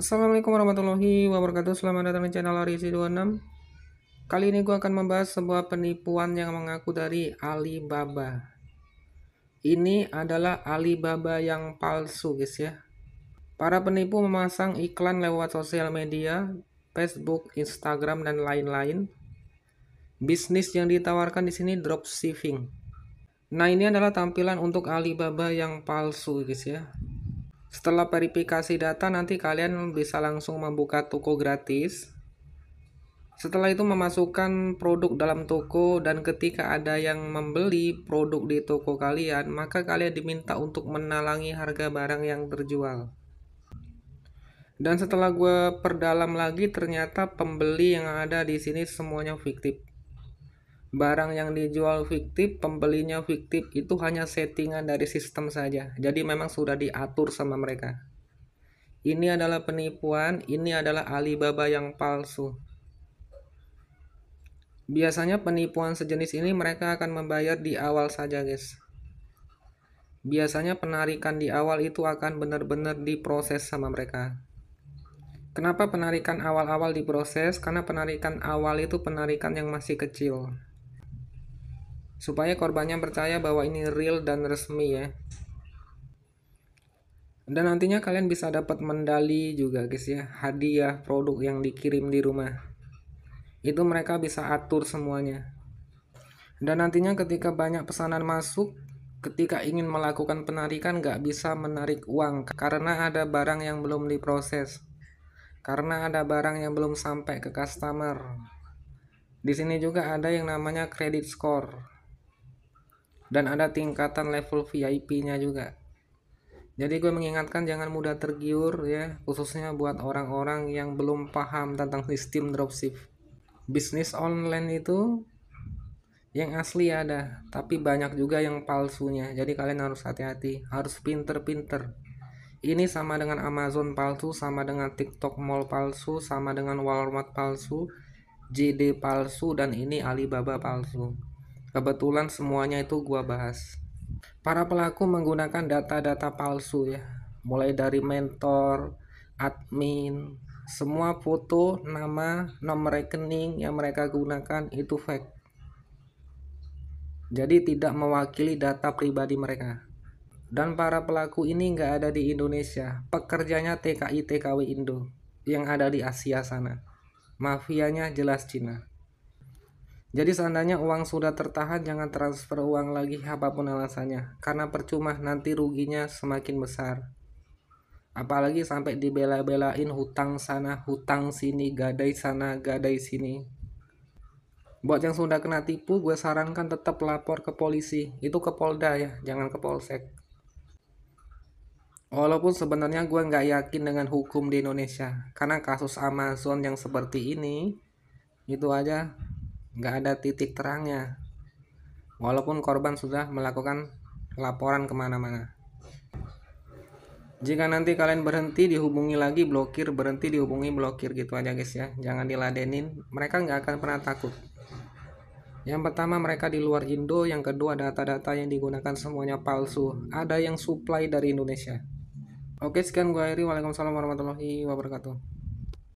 Assalamualaikum warahmatullahi wabarakatuh Selamat datang di channel Arisi26 Kali ini gue akan membahas sebuah penipuan yang mengaku dari Alibaba Ini adalah Alibaba yang palsu guys ya Para penipu memasang iklan lewat sosial media Facebook, Instagram, dan lain-lain Bisnis yang ditawarkan di sini dropshipping Nah ini adalah tampilan untuk Alibaba yang palsu guys ya setelah verifikasi data nanti kalian bisa langsung membuka toko gratis. Setelah itu memasukkan produk dalam toko dan ketika ada yang membeli produk di toko kalian, maka kalian diminta untuk menalangi harga barang yang terjual. Dan setelah gue perdalam lagi, ternyata pembeli yang ada di sini semuanya fiktif barang yang dijual fiktif, pembelinya fiktif, itu hanya settingan dari sistem saja. Jadi memang sudah diatur sama mereka. Ini adalah penipuan, ini adalah Alibaba yang palsu. Biasanya penipuan sejenis ini mereka akan membayar di awal saja, guys. Biasanya penarikan di awal itu akan benar-benar diproses sama mereka. Kenapa penarikan awal-awal diproses? Karena penarikan awal itu penarikan yang masih kecil supaya korbannya percaya bahwa ini real dan resmi ya. Dan nantinya kalian bisa dapat mendali juga guys ya, hadiah produk yang dikirim di rumah. Itu mereka bisa atur semuanya. Dan nantinya ketika banyak pesanan masuk, ketika ingin melakukan penarikan nggak bisa menarik uang karena ada barang yang belum diproses karena ada barang yang belum sampai ke customer di sini juga ada yang namanya credit score dan ada tingkatan level VIP-nya juga. Jadi gue mengingatkan jangan mudah tergiur ya, khususnya buat orang-orang yang belum paham tentang sistem dropship. Bisnis online itu yang asli ada, tapi banyak juga yang palsunya. Jadi kalian harus hati-hati, harus pinter-pinter. Ini sama dengan Amazon palsu, sama dengan TikTok Mall palsu, sama dengan Walmart palsu, JD palsu, dan ini Alibaba palsu. Kebetulan semuanya itu gua bahas. Para pelaku menggunakan data-data palsu ya, mulai dari mentor, admin, semua foto, nama, nomor rekening yang mereka gunakan itu fake. Jadi tidak mewakili data pribadi mereka. Dan para pelaku ini nggak ada di Indonesia. Pekerjanya TKI TKW Indo yang ada di Asia sana. Mafianya jelas Cina. Jadi seandainya uang sudah tertahan, jangan transfer uang lagi apapun alasannya, karena percuma nanti ruginya semakin besar. Apalagi sampai dibela-belain hutang sana, hutang sini, gadai sana, gadai sini. Buat yang sudah kena tipu, gue sarankan tetap lapor ke polisi. Itu ke Polda ya, jangan ke Polsek. Walaupun sebenarnya gue nggak yakin dengan hukum di Indonesia, karena kasus Amazon yang seperti ini, itu aja nggak ada titik terangnya walaupun korban sudah melakukan laporan kemana-mana jika nanti kalian berhenti dihubungi lagi blokir berhenti dihubungi blokir gitu aja guys ya jangan diladenin mereka nggak akan pernah takut yang pertama mereka di luar Indo yang kedua data-data yang digunakan semuanya palsu ada yang supply dari Indonesia oke sekian gue Eri Waalaikumsalam warahmatullahi wabarakatuh